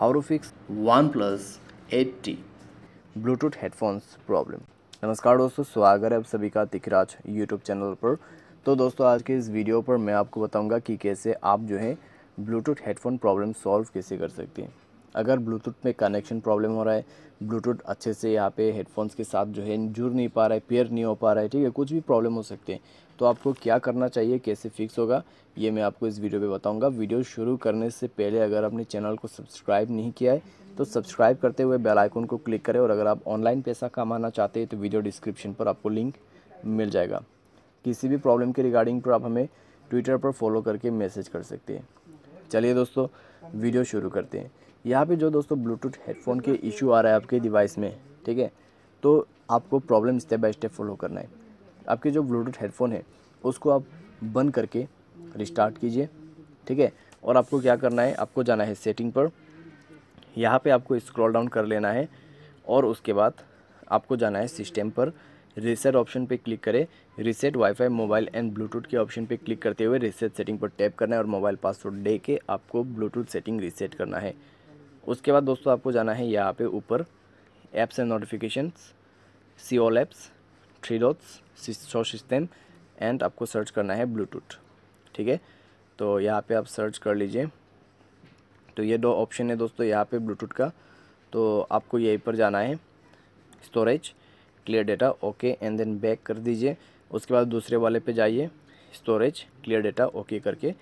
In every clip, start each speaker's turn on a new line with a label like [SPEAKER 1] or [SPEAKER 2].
[SPEAKER 1] how fix OnePlus eight T Bluetooth headphones problem नमस्कार दोस्तों स्वागत है आप सभी का तिखराज यूट्यूब चैनल पर तो दोस्तों आज के इस वीडियो पर मैं आपको बताऊंगा कि कैसे आप जो है ब्लूटूथ हेडफोन प्रॉब्लम सॉल्व कैसे कर सकते हैं अगर ब्लूटूथ में कनेक्शन प्रॉब्लम हो रहा है ब्लूटूथ अच्छे से यहाँ पे हेडफोन्स के साथ जो है जुड़ नहीं पा रहा है पेयर नहीं हो पा रहा है ठीक है कुछ भी प्रॉब्लम हो सकते हैं तो आपको क्या करना चाहिए कैसे फिक्स होगा ये मैं आपको इस वीडियो पर बताऊंगा वीडियो शुरू करने से पहले अगर आपने चैनल को सब्सक्राइब नहीं किया है तो सब्सक्राइब करते हुए बेल आइकन को क्लिक करें और अगर आप ऑनलाइन पैसा कमाना चाहते हैं तो वीडियो डिस्क्रिप्शन पर आपको लिंक मिल जाएगा किसी भी प्रॉब्लम के रिगार्डिंग पर आप हमें ट्विटर पर फॉलो करके मैसेज कर सकते हैं चलिए दोस्तों वीडियो शुरू करते हैं यहाँ पे जो दोस्तों ब्लूटूथ हेडफोन के इशू आ रहा है आपके डिवाइस में ठीक है तो आपको problem step by step follow करना है आपके जो ब्लूटूथ हेडफोन है उसको आप बंद करके रिस्टार्ट कीजिए ठीक है और आपको क्या करना है आपको जाना है सेटिंग पर यहाँ पर आपको स्क्रॉल डाउन कर लेना है और उसके बाद आपको जाना है सिस्टम पर रिसेट ऑप्शन पे क्लिक करें reset wifi mobile and Bluetooth के ऑप्शन पे क्लिक करते हुए रिसेट सेटिंग पर टैप करना है और मोबाइल पासवर्ड दे के आपको ब्लूटूथ सेटिंग रीसेट करना है उसके बाद दोस्तों आपको जाना है यहाँ पे ऊपर apps and notification see all apps three dots show system and आपको सर्च करना है ब्लूटूथ ठीक है तो यहाँ पर आप सर्च कर लीजिए तो ये दो ऑप्शन है दोस्तों यहाँ पर ब्लूटूथ का तो आपको यहीं पर जाना है storage clear data okay and then back कर दीजिए उसके बाद दूसरे वाले पे जाइए स्टोरेज क्लियर डेटा ओके करके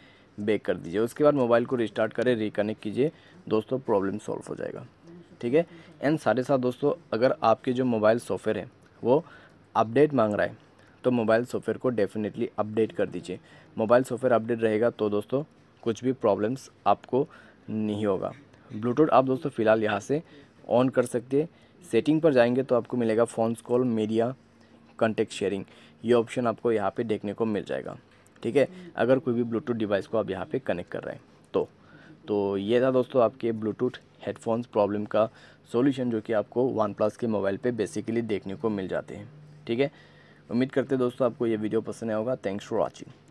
[SPEAKER 1] बैक कर दीजिए उसके बाद मोबाइल को रिस्टार्ट करें रिकनेक्ट कीजिए दोस्तों प्रॉब्लम सॉल्व हो जाएगा ठीक है एंड साथ ही साथ दोस्तों अगर आपके जो मोबाइल सॉफ्टवेयर है वो अपडेट मांग रहा है तो मोबाइल सॉफ्टवेयर को डेफिनेटली अपडेट कर दीजिए मोबाइल सॉफ्टवेयर अपडेट रहेगा तो दोस्तों कुछ भी प्रॉब्लम्स आपको नहीं होगा ब्लूटूथ आप दोस्तों फ़िलहाल यहाँ से ऑन कर सकते हैं सेटिंग पर जाएंगे तो आपको मिलेगा phone call media contact sharing ये ऑप्शन आपको यहाँ पे देखने को मिल जाएगा ठीक है अगर कोई भी ब्लूटूथ डिवाइस को आप यहाँ पे कनेक्ट कर रहे हैं तो तो ये था दोस्तों आपके ब्लूटूथ हेडफोन्स प्रॉब्लम का सोल्यूशन जो कि आपको वन प्लस के मोबाइल पर बेसिकली देखने को मिल जाते हैं ठीक है उम्मीद करते हैं दोस्तों आपको ये वीडियो पसंद आया होगा थैंक्स फॉर वॉचिंग